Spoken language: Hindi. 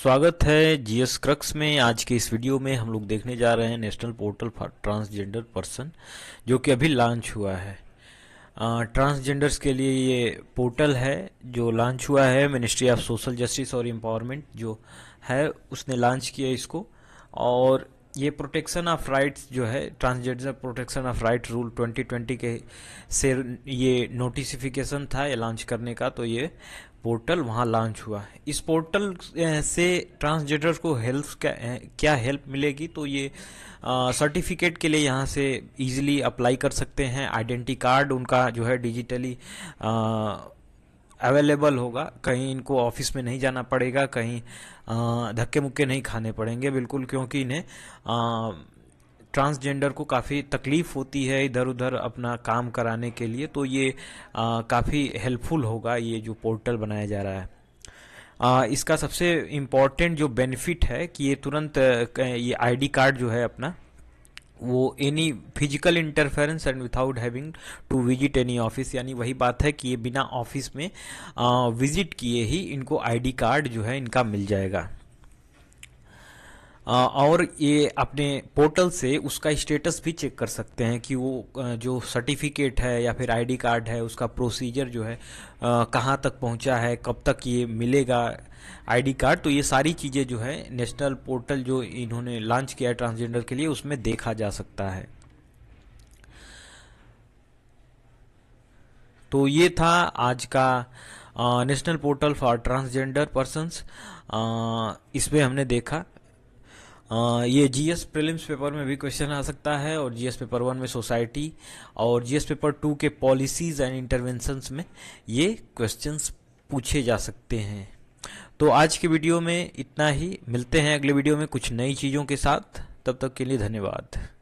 स्वागत है जीएस क्रक्स में आज के इस वीडियो में हम लोग देखने जा रहे हैं national portal for transgender person जो कि अभी लॉन्च हुआ है ट्रांसजेंडर्स के लिए ये पोर्टल है जो लॉन्च हुआ है मिनिस्ट्री ऑफ सोशल जस्टिस और एम्पावरमेंट जो है उसने लॉन्च किया इसको और ये प्रोटेक्शन ऑफ राइट्स जो है transgender protection of right rule 2020 के से ये नोटिसफिकेशन था ये लॉन्च करने का तो ये पोर्टल वहाँ लॉन्च हुआ है इस पोर्टल से ट्रांसजेंडर्स को हेल्प क्या हेल्प मिलेगी तो ये सर्टिफिकेट के लिए यहाँ से इजीली अप्लाई कर सकते हैं आइडेंटी कार्ड उनका जो है डिजिटली अवेलेबल होगा कहीं इनको ऑफिस में नहीं जाना पड़ेगा कहीं धक्के मुक्के नहीं खाने पड़ेंगे बिल्कुल क्योंकि इन्हें ट्रांसजेंडर को काफ़ी तकलीफ़ होती है इधर उधर अपना काम कराने के लिए तो ये काफ़ी हेल्पफुल होगा ये जो पोर्टल बनाया जा रहा है आ, इसका सबसे इम्पॉर्टेंट जो बेनिफिट है कि ये तुरंत ये आईडी कार्ड जो है अपना वो any physical interference and without having to visit any office यानी वही बात है कि ये बिना ऑफिस में विजिट किए ही इनको आईडी कार्ड जो है इनका मिल जाएगा और ये अपने पोर्टल से उसका स्टेटस भी चेक कर सकते हैं कि वो जो सर्टिफिकेट है या फिर आईडी कार्ड है उसका प्रोसीजर जो है कहाँ तक पहुँचा है कब तक ये मिलेगा आईडी कार्ड तो ये सारी चीज़ें जो है नेशनल पोर्टल जो इन्होंने लॉन्च किया है ट्रांसजेंडर के लिए उसमें देखा जा सकता है तो ये था आज का national portal for transgender persons इसमें हमने देखा आ, ये जीएस प्रीलिम्स पेपर में भी क्वेश्चन आ सकता है और जीएस पेपर वन में सोसाइटी और जीएस पेपर टू के पॉलिसीज एंड इंटरवेंशंस में ये क्वेश्चंस पूछे जा सकते हैं तो आज के वीडियो में इतना ही मिलते हैं अगले वीडियो में कुछ नई चीज़ों के साथ तब तक के लिए धन्यवाद